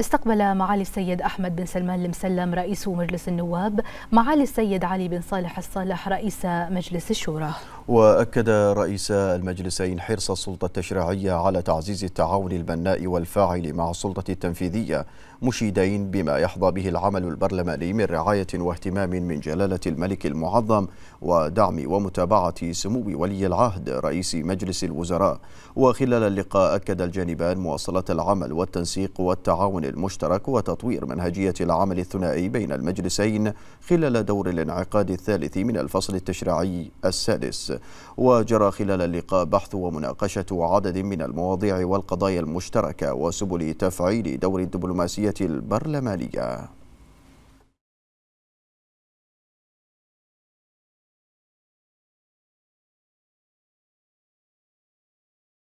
استقبل معالي السيد أحمد بن سلمان المسلم رئيس مجلس النواب معالي السيد علي بن صالح الصالح رئيس مجلس الشورى وأكد رئيس المجلسين حرص السلطة التشريعية على تعزيز التعاون البناء والفاعل مع السلطة التنفيذية مشيدين بما يحظى به العمل البرلماني من رعاية واهتمام من جلالة الملك المعظم ودعم ومتابعة سمو ولي العهد رئيس مجلس الوزراء وخلال اللقاء أكد الجانبان مواصلة العمل والتنسيق والتعاون المشترك وتطوير منهجية العمل الثنائي بين المجلسين خلال دور الانعقاد الثالث من الفصل التشريعي السادس وجرى خلال اللقاء بحث ومناقشة عدد من المواضيع والقضايا المشتركة وسبل تفعيل دور الدبلوماسية البرلمانية